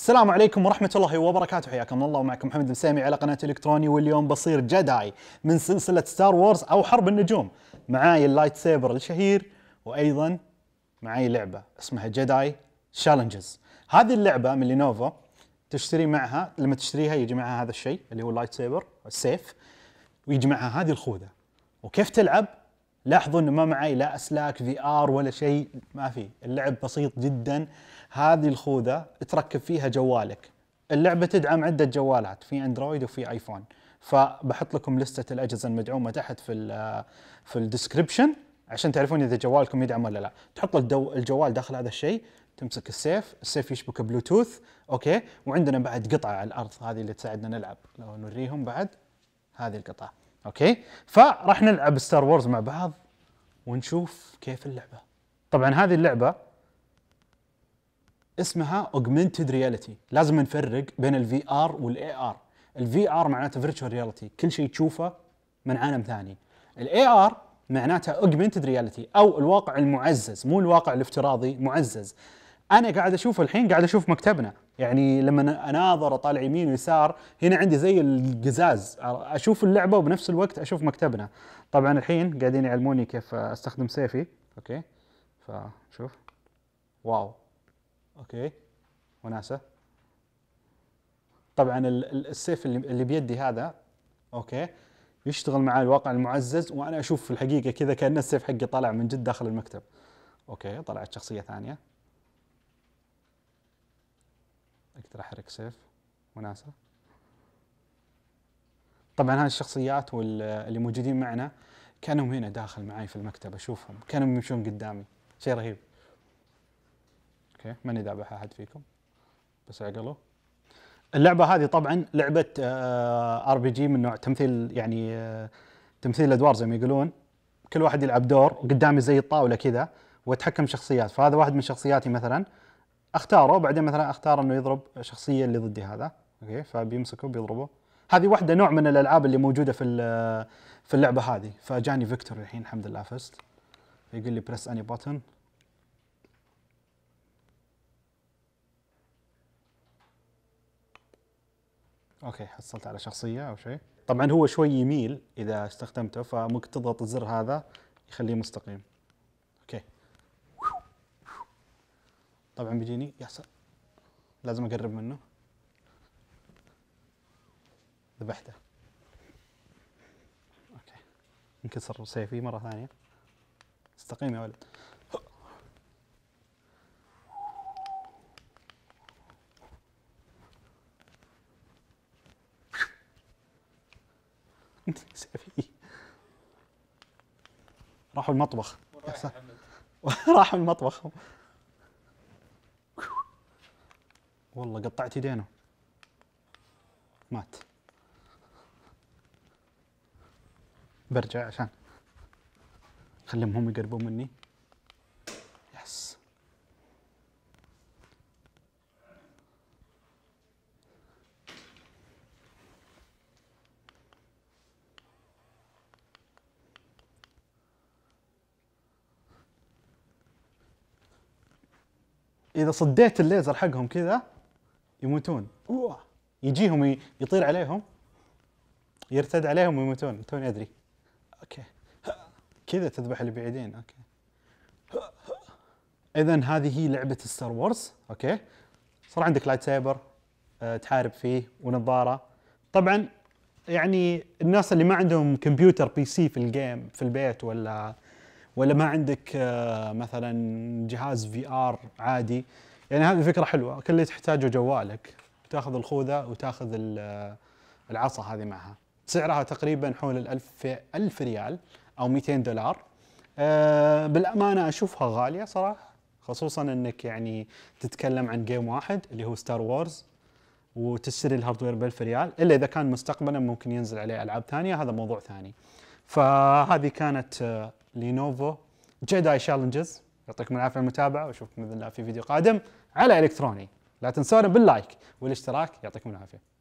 السلام عليكم ورحمة الله وبركاته حياكم الله ومعكم محمد البسيمي على قناة الإلكتروني واليوم بصير جداي من سلسلة ستار وورز أو حرب النجوم معاي اللايت سيبر الشهير وأيضا معاي لعبة اسمها جداي تشالنجز هذه اللعبة من لينوفا تشتري معها لما تشتريها يجي معها هذا الشيء اللي هو اللايت سيبر السيف ويجي معها هذه الخوذة وكيف تلعب لاحظوا انه ما معي لا اسلاك في ار ولا شيء ما في اللعب بسيط جدا هذه الخوذه تركب فيها جوالك اللعبه تدعم عده جوالات في اندرويد وفي ايفون فبحط لكم لسته الاجهزه المدعومه تحت في الـ في الديسكربشن عشان تعرفون اذا جوالكم يدعم ولا لا تحط الجوال داخل هذا الشيء تمسك السيف السيف يشبك بلوتوث اوكي وعندنا بعد قطعه على الارض هذه اللي تساعدنا نلعب لو نوريهم بعد هذه القطعه اوكي فراح نلعب ستار وورز مع بعض ونشوف كيف اللعبه طبعا هذه اللعبه اسمها اوجمنتد رياليتي لازم نفرق بين الفي ار والاي ار الفي ار معناته فيرتشوال رياليتي كل شيء تشوفه من عالم ثاني الاي ار معناته اوجمنتد رياليتي او الواقع المعزز مو الواقع الافتراضي معزز انا قاعد اشوف الحين قاعد اشوف مكتبنا يعني لما اناظر اطالع يمين ويسار هنا عندي زي القزاز اشوف اللعبه وبنفس الوقت اشوف مكتبنا طبعا الحين قاعدين يعلموني كيف استخدم سيفي اوكي فشوف واو اوكي وناسه طبعا السيف اللي بيدي هذا اوكي يشتغل مع الواقع المعزز وانا اشوف في الحقيقه كذا كان السيف حقي طلع من جد داخل المكتب اوكي طلعت شخصيه ثانيه اقدر احرك سيف وناسه طبعا هاي الشخصيات واللي موجودين معنا كانهم هنا داخل معي في المكتب اشوفهم كانهم يمشون قدامي شيء رهيب اوكي ماني ذابح احد فيكم بس عقله اللعبه هذه طبعا لعبه آه، ار بي جي من نوع تمثيل يعني آه، تمثيل الادوار زي ما يقولون كل واحد يلعب دور وقدامي زي الطاوله كذا واتحكم شخصيات فهذا واحد من شخصياتي مثلا اختاره وبعدين مثلا اختار انه يضرب الشخصيه اللي ضدي هذا اوكي فبيمسكه بيضربه هذه واحده نوع من الالعاب اللي موجوده في في اللعبه هذه فجاني فيكتور الحين الحمد لله فزت يقول لي بريس اني بوتن اوكي حصلت على شخصيه او شيء طبعا هو شوي يميل اذا استخدمته فممكن تضغط الزر هذا يخليه مستقيم طبعا بيجيني يحصل لازم اقرب منه ذبحته اوكي انكسر سيفي مره ثانيه استقيم يا ولد سيفي راحوا المطبخ راحوا المطبخ والله قطعت يدينه مات برجع عشان خليهم هم يقربون مني يس اذا صديت الليزر حقهم كذا يموتون يجيهم يطير عليهم يرتد عليهم ويموتون توني ادري اوكي كذا تذبح اللي بعيدين اوكي اذا هذه هي لعبه ستار وورز اوكي صار عندك لايت آه، سايبر تحارب فيه ونظاره طبعا يعني الناس اللي ما عندهم كمبيوتر بي سي في الجيم في البيت ولا ولا ما عندك آه، مثلا جهاز في ار عادي يعني هذه فكره حلوه كل اللي تحتاجه جوالك تاخذ الخوذه وتاخذ العصا هذه معها سعرها تقريبا حول ال 1000 1000 ريال او 200 دولار أه بالامانه اشوفها غاليه صراحه خصوصا انك يعني تتكلم عن جيم واحد اللي هو ستار وورز وتشتري الهاردوير ب 1000 ريال الا اذا كان مستقبلا ممكن ينزل عليه العاب ثانيه هذا موضوع ثاني فهذه كانت لينوفو جيداي تشالنجز يعطيكم العافيه على المتابعه واشوفكم باذن الله في فيديو قادم على الكتروني لا تنسون باللايك والاشتراك يعطيكم العافيه